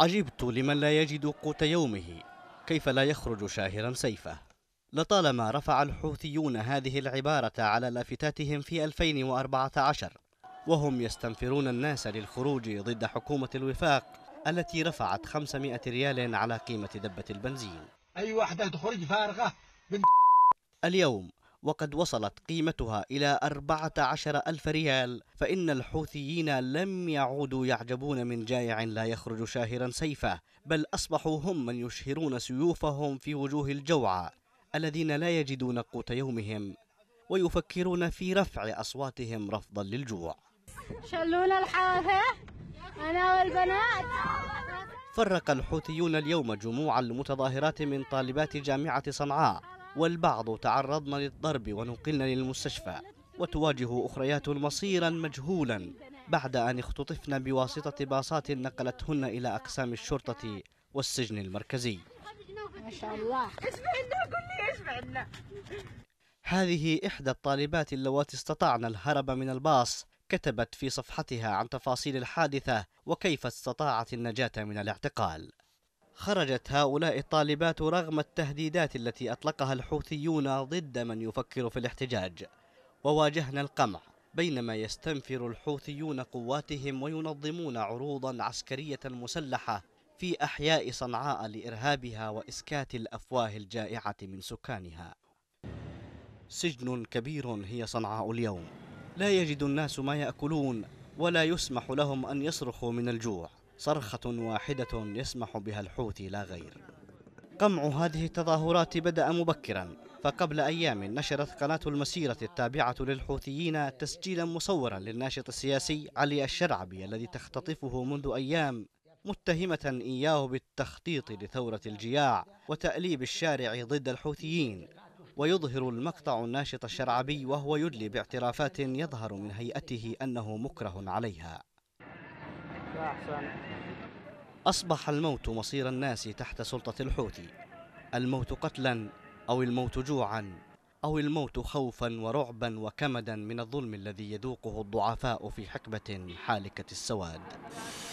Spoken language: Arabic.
عجبت لمن لا يجد قوت يومه كيف لا يخرج شاهرا سيفه لطالما رفع الحوثيون هذه العبارة على لافتاتهم في 2014 وهم يستنفرون الناس للخروج ضد حكومة الوفاق التي رفعت 500 ريال على قيمة دبة البنزين أي واحدة تخرج فارغة اليوم وقد وصلت قيمتها إلى 14 ألف ريال فإن الحوثيين لم يعودوا يعجبون من جائع لا يخرج شاهرا سيفه بل أصبحوا هم من يشهرون سيوفهم في وجوه الجوع الذين لا يجدون قوت يومهم ويفكرون في رفع أصواتهم رفضا للجوع شلونا الحافة أنا والبنات فرق الحوثيون اليوم جموع المتظاهرات من طالبات جامعة صنعاء والبعض تعرضن للضرب ونقلن للمستشفى وتواجه أخريات مصيرا مجهولا بعد أن اختطفن بواسطة باصات نقلتهن إلى أقسام الشرطة والسجن المركزي ما شاء الله اسمع لنا لي اسمع لنا هذه إحدى الطالبات اللواتي استطعن الهرب من الباص كتبت في صفحتها عن تفاصيل الحادثة وكيف استطاعت النجاة من الاعتقال خرجت هؤلاء الطالبات رغم التهديدات التي أطلقها الحوثيون ضد من يفكر في الاحتجاج وواجهنا القمع بينما يستنفر الحوثيون قواتهم وينظمون عروضا عسكرية مسلحة في أحياء صنعاء لإرهابها وإسكات الأفواه الجائعة من سكانها سجن كبير هي صنعاء اليوم لا يجد الناس ما يأكلون ولا يسمح لهم أن يصرخوا من الجوع صرخة واحدة يسمح بها الحوثي لا غير قمع هذه التظاهرات بدأ مبكرا فقبل أيام نشرت قناة المسيرة التابعة للحوثيين تسجيلا مصورا للناشط السياسي علي الشرعبي الذي تختطفه منذ أيام متهمة إياه بالتخطيط لثورة الجياع وتأليب الشارع ضد الحوثيين ويظهر المقطع الناشط الشرعبي وهو يدلي باعترافات يظهر من هيئته أنه مكره عليها أحسن أصبح الموت مصير الناس تحت سلطة الحوثي الموت قتلا أو الموت جوعا أو الموت خوفا ورعبا وكمدا من الظلم الذي يذوقه الضعفاء في حقبة حالكة السواد